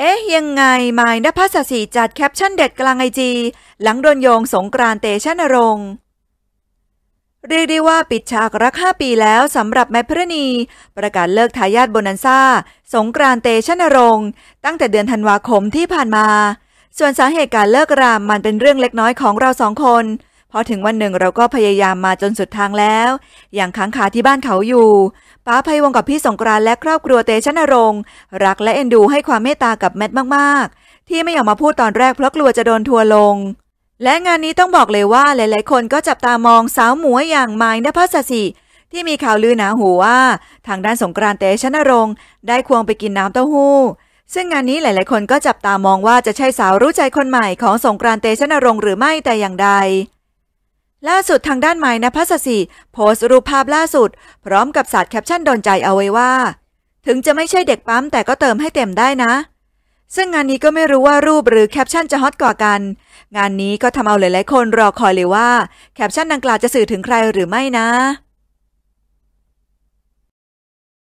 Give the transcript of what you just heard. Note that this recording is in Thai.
เอ๊ะยังไงไมายนภัสสีจัดแคปชั่นเด็ดกลางไอจีหลังโดนโยงสงกรานเตชะนรงเรียกได้ว่าปิดฉากรัก 5 ปีแล้วสำหรับแมพระนีประกาศเลิกทายาทโบนันซ่า สงกรานเตชะนรงตั้งแต่เดือนธันวาคมที่ผ่านมา ส่วนสาเหตุการเลิกรามมันเป็นเรื่องเล็กน้อยของเราสองคนพอถึงวันหนึ่งเราก็พยายามมาจนสุดทางแล้ว อย่างค้างคาที่บ้านเขาอยู่ ป้าภัยวงกับพี่สงกรานและครอบครัวเตชะนรงรักและเอ็นดูให้ความเมตตากับแมทมากๆ ที่ไม่อยากมาพูดตอนแรก เพราะกลัวจะโดนทัวลง และงานนี้ต้องบอกเลยว่าหลายๆคนก็จับตามองสาวหมวยอย่าง ไม้นภัสสิ ที่มีข่าวลือหนาหูว่า ทางด้านสงกรานเตชะนรงได้ควงไปกินน้ำเต้าหู้ ซึ่งงานนี้หลายๆ คนก็จับตามองว่าจะใช่สาวรู้ใจคนใหม่ของสงกรานเตชะนรงหรือไม่แต่อย่างใดล่าสุดทางด้านไม้นภัสสีโพสต์รูปภาพล่าสุด พร้อมกับสาดแคปชั่นโดนใจเอาไว้ว่า ถึงจะไม่ใช่เด็กปั๊มแต่ก็เติมให้เต็มได้นะ ซึ่งงานนี้ก็ไม่รู้ว่ารูปหรือแคปชั่นจะฮอตกว่ากันงานนี้ก็ทำเอาหลายๆคน รอคอยเลยว่าแคปชั่นดังกล่าวจะสื่อถึงใครหรือไม่นะ